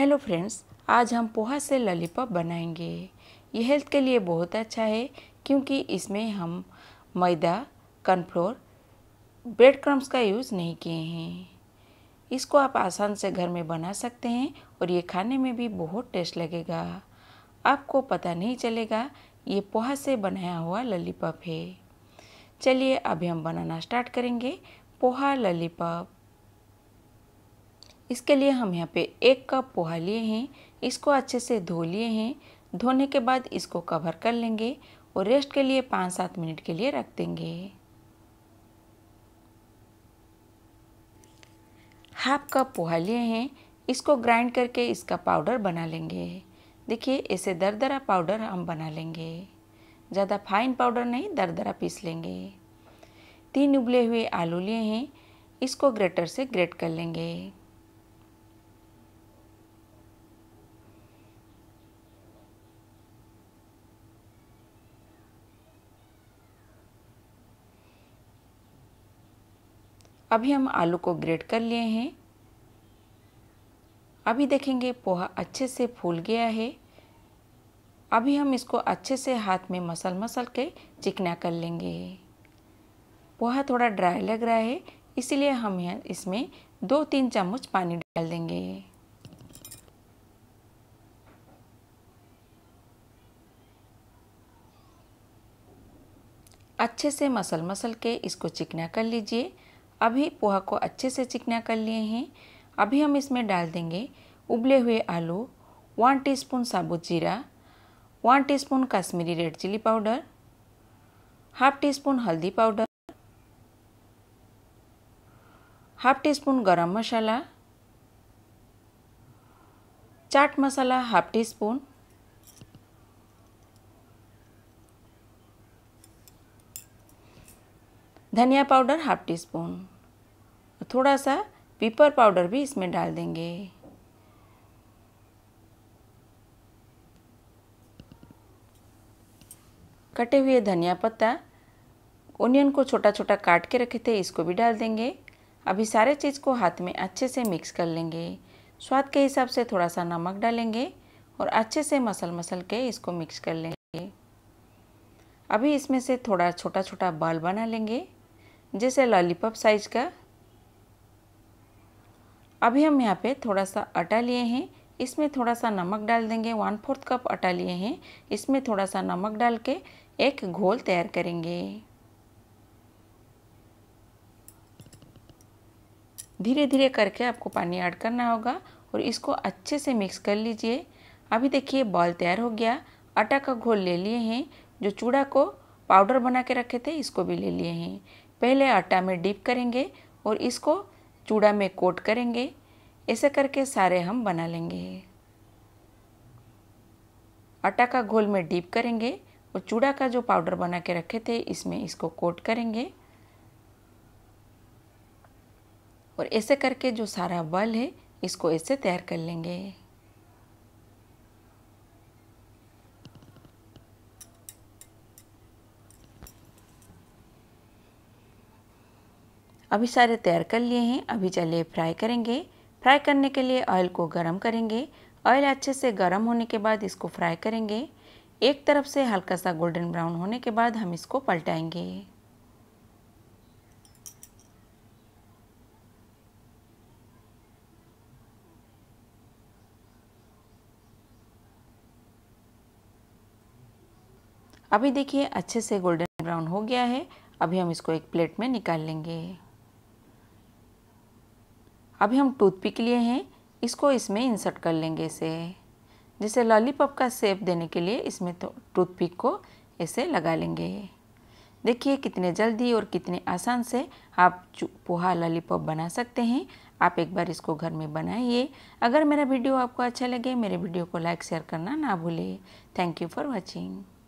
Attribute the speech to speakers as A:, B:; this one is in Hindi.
A: हेलो फ्रेंड्स आज हम पोहा से पॉप बनाएंगे ये हेल्थ के लिए बहुत अच्छा है क्योंकि इसमें हम मैदा कॉर्नफ्लोर ब्रेड क्रम्स का यूज़ नहीं किए हैं इसको आप आसान से घर में बना सकते हैं और ये खाने में भी बहुत टेस्ट लगेगा आपको पता नहीं चलेगा ये पोहा से बनाया हुआ पॉप है चलिए अभी हम बनाना स्टार्ट करेंगे पोहा ललीपॉप इसके लिए हम यहाँ पे एक कप पोहा लिए हैं इसको अच्छे से धो लिए हैं धोने के बाद इसको कवर कर लेंगे और रेस्ट के लिए पाँच सात मिनट के लिए रख देंगे हाफ कप पोहा लिए हैं इसको ग्राइंड करके इसका पाउडर बना लेंगे देखिए ऐसे दरदरा पाउडर हम बना लेंगे ज़्यादा फाइन पाउडर नहीं दरदरा पीस लेंगे तीन उबले हुए आलू लिए हैं इसको ग्रेटर से ग्रेट कर लेंगे अभी हम आलू को ग्रेट कर लिए हैं अभी देखेंगे पोहा अच्छे से फूल गया है अभी हम इसको अच्छे से हाथ में मसल मसल के चिकना कर लेंगे पोहा थोड़ा ड्राई लग रहा है इसलिए हम यहाँ इसमें दो तीन चम्मच पानी डाल देंगे अच्छे से मसल मसल के इसको चिकना कर लीजिए अभी पोहा को अच्छे से चिकना कर लिए हैं अभी हम इसमें डाल देंगे उबले हुए आलू वन टीस्पून साबुत जीरा one teaspoon Kashmiri red chilli powder half teaspoon हल्दी powder half teaspoon garam masala chaat masala half teaspoon धनिया पाउडर हाफ टी स्पून थोड़ा सा पीपर पाउडर भी इसमें डाल देंगे कटे हुए धनिया पत्ता ओनियन को छोटा छोटा काट के रखे थे इसको भी डाल देंगे अभी सारे चीज़ को हाथ में अच्छे से मिक्स कर लेंगे स्वाद के हिसाब से थोड़ा सा नमक डालेंगे और अच्छे से मसल मसल के इसको मिक्स कर लेंगे अभी इसमें से थोड़ा छोटा छोटा बाल बना लेंगे जैसे लॉलीपॉप साइज का अभी हम यहाँ पे थोड़ा सा आटा लिए हैं इसमें थोड़ा सा नमक डाल देंगे वन फोर्थ कप आटा लिए हैं इसमें थोड़ा सा नमक डाल के एक घोल तैयार करेंगे धीरे धीरे करके आपको पानी ऐड करना होगा और इसको अच्छे से मिक्स कर लीजिए अभी देखिए बॉल तैयार हो गया आटा का घोल ले लिए हैं जो चूड़ा को पाउडर बना के रखे थे इसको भी ले लिए हैं पहले आटा में डीप करेंगे और इसको चूड़ा में कोट करेंगे ऐसे करके सारे हम बना लेंगे आटा का घोल में डीप करेंगे और चूड़ा का जो पाउडर बना के रखे थे इसमें इसको कोट करेंगे और ऐसे करके जो सारा बल है इसको ऐसे तैयार कर लेंगे अभी सारे तैयार कर लिए हैं अभी चलिए फ्राई करेंगे फ्राई करने के लिए ऑयल को गर्म करेंगे ऑयल अच्छे से गर्म होने के बाद इसको फ्राई करेंगे एक तरफ से हल्का सा गोल्डन ब्राउन होने के बाद हम इसको पलटाएंगे अभी देखिए अच्छे से गोल्डन ब्राउन हो गया है अभी हम इसको एक प्लेट में निकाल लेंगे अभी हम टूथपिक लिए हैं इसको इसमें इंसर्ट कर लेंगे इसे जैसे लॉलीपॉप का सेप देने के लिए इसमें तो टूथपिक को ऐसे लगा लेंगे देखिए कितने जल्दी और कितने आसान से आप पोहा लॉलीपॉप बना सकते हैं आप एक बार इसको घर में बनाइए अगर मेरा वीडियो आपको अच्छा लगे मेरे वीडियो को लाइक शेयर करना ना भूलें थैंक यू फॉर वॉचिंग